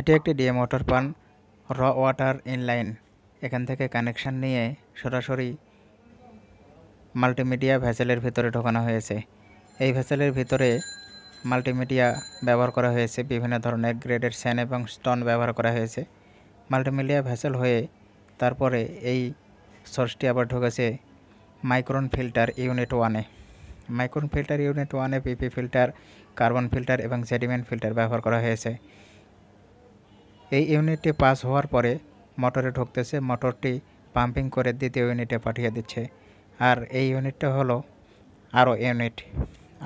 এটি একটি DM water পান র ওয়াটার ইনলাইন এখান থেকে কানেকশান নিয়ে সরাসরি মাল্টিমিডিয়া ভ্যাসেলের ভিতরে ঢোকানো হয়েছে এই ভ্যাসেলের ভিতরে মাল্টিমিডিয়া ব্যবহার করা হয়েছে বিভিন্ন ধরনের গ্রেডের স্যান এবং স্টোন ব্যবহার করা হয়েছে মাল্টিমিডিয়া ভ্যাসেল হয়ে তারপরে এই সোর্সটি আবার ঢুকেছে মাইক্রন ফিল্টার ইউনিট ওয়ানে মাইক্রন ফিল্টার ইউনিট ওয়ানে পিপি ফিল্টার কার্বন ফিল্টার এবং সেডিমেন্ট ফিল্টার ব্যবহার করা হয়েছে এই ইউনিটটি পাস হওয়ার পরে মোটরে ঢুকতেছে মোটরটি পাম্পিং করে দ্বিতীয় ইউনিটে পাঠিয়ে দিচ্ছে আর এই ইউনিটটা হলো আরও ইউনিট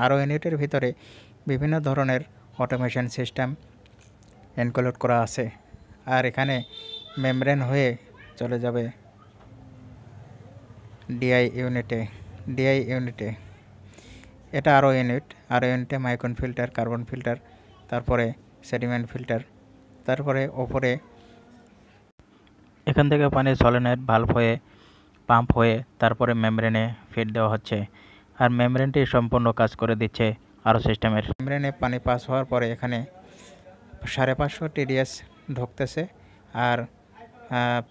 আরও ইউনিটের ভিতরে বিভিন্ন ধরনের অটোমেশন সিস্টেম ইনক্লুড করা আছে আর এখানে মেমব্রেন হয়ে চলে যাবে ডিআই ইউনিটে ডিআই ইউনিটে এটা আরও ইউনিট আরও ইউনিটে মাইকন ফিল্টার কার্বন ফিল্টার তারপরে সেডিমেন্ট ফিল্টার তারপরে ওপরে এখান থেকে পানির সলেনের ভাল্ব হয়ে পাম্প হয়ে তারপরে মেমব্রেনে ফিট দেওয়া হচ্ছে আর মেমব্রেনটি সম্পূর্ণ কাজ করে দিচ্ছে আরও সিস্টেমের মেমব্রেনে পানি পাস হওয়ার পরে এখানে সাড়ে পাঁচশো টিডিএস ঢুকতেছে আর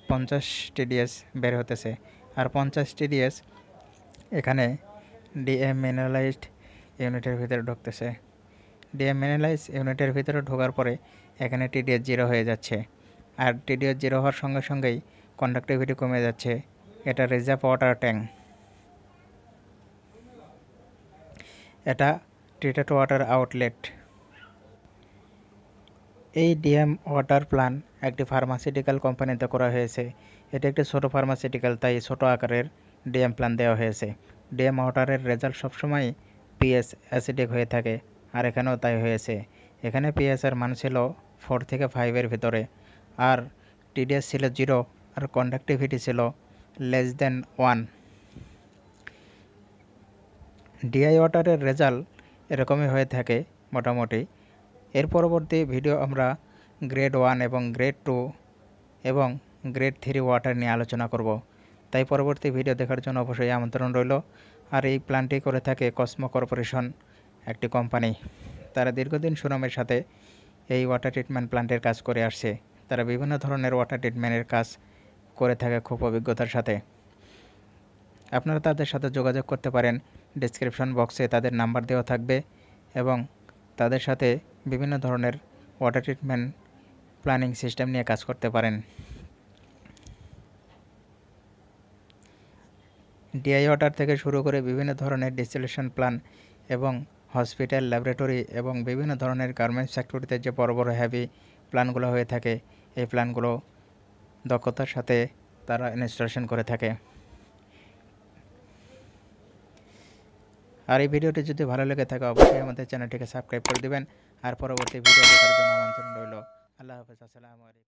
পঞ্চাশ টিডিএস বের হতেছে আর পঞ্চাশ টিডিএস এখানে ডিএম মিনারেলাইজড ইউনিটের ভিতরে ঢুকতেছে ডিএম অ্যানালাইজ ইউনিটের ভিতরে ঢোকার পরে এখানে টিডিএস জিরো হয়ে যাচ্ছে আর টিডিএস জিরো হওয়ার সঙ্গে সঙ্গেই কন্ডাক্টিভিটি কমে যাচ্ছে এটা রিজার্ভ ওয়াটার ট্যাঙ্ক এটা ট্রিটেড ওয়াটার আউটলেট এই ডিএম ওয়াটার প্ল্যান একটি ফার্মাসিউটিক্যাল কোম্পানিতে করা হয়েছে এটি একটি ছোট ফার্মাসিউটিক্যাল তাই ছোট আকারের ডিএম প্ল্যান দেওয়া হয়েছে ডিএম ওয়াটারের রেজাল্ট সবসময় পিএস অ্যাসিডিক হয়ে থাকে আর এখানেও তাই হয়েছে এখানে পিএসআর মান ছিল ফোর থেকে ফাইভের ভিতরে আর টিডিএস ছিল জিরো আর কন্ডাক্টিভিটি ছিল লেস দেন ওয়ান ডিআই ওয়াটারের রেজাল্ট এরকমই হয়ে থাকে মোটামুটি এর পরবর্তী ভিডিও আমরা গ্রেড ওয়ান এবং গ্রেড টু এবং গ্রেড থ্রি ওয়াটার নিয়ে আলোচনা করব তাই পরবর্তী ভিডিও দেখার জন্য অবশ্যই আমন্ত্রণ রইল আর এই প্ল্যানটি করে থাকে কসমো কর্পোরেশন একটি কোম্পানি তারা দীর্ঘদিন সুনামের সাথে এই ওয়াটার ট্রিটমেন্ট প্ল্যান্টের কাজ করে আসছে তারা বিভিন্ন ধরনের ওয়াটার ট্রিটমেন্টের কাজ করে থাকে খুব অভিজ্ঞতার সাথে আপনারা তাদের সাথে যোগাযোগ করতে পারেন ডিসক্রিপশন বক্সে তাদের নাম্বার দেওয়া থাকবে এবং তাদের সাথে বিভিন্ন ধরনের ওয়াটার ট্রিটমেন্ট প্ল্যানিং সিস্টেম নিয়ে কাজ করতে পারেন ডিআই ওয়াটার থেকে শুরু করে বিভিন্ন ধরনের ডিস্টিলেশন প্ল্যান এবং হসপিটাল ল্যাবরেটরি এবং বিভিন্ন ধরনের গার্মেন্টস ফ্যাক্টরিতে যে বড় বড় হ্যাভি প্ল্যানগুলো হয়ে থাকে এই প্ল্যানগুলো দক্ষতার সাথে তারা ইনস্টলেশন করে থাকে আর এই ভিডিওটি যদি ভালো লেগে থাকে অবশ্যই আমাদের চ্যানেলটিকে সাবস্ক্রাইব করে দেবেন আর পরবর্তী ভিডিও দেখার জন্য আমন্ত্রণ রইল আল্লাহ হাফেজ আসসালামু আলাইকুম